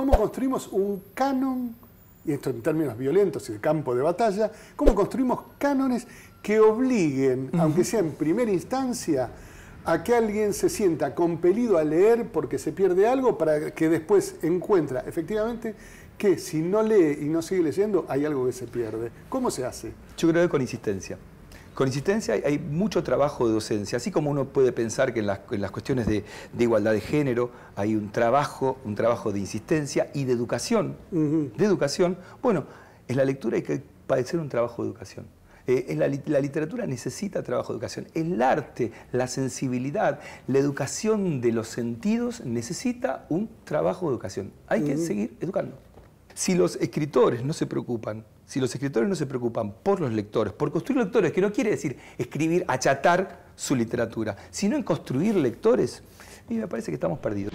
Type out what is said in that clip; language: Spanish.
¿Cómo construimos un canon, y esto en términos violentos y de campo de batalla, cómo construimos cánones que obliguen, aunque sea en primera instancia, a que alguien se sienta compelido a leer porque se pierde algo para que después encuentra efectivamente que si no lee y no sigue leyendo hay algo que se pierde. ¿Cómo se hace? Yo creo que con insistencia. Con insistencia hay mucho trabajo de docencia, así como uno puede pensar que en las, cuestiones de, igualdad de género hay un trabajo, un trabajo de insistencia y de educación, de educación, bueno, en la lectura hay que padecer un trabajo de educación. Eh, la, literatura necesita trabajo de educación. El arte, la sensibilidad, la educación de los sentidos necesita un trabajo de educación. Hay que seguir educando. Si los escritores no se preocupan, si los escritores no se preocupan por los lectores, por construir lectores, que no quiere decir escribir, achatar su literatura, sino en construir lectores, y me parece que estamos perdidos.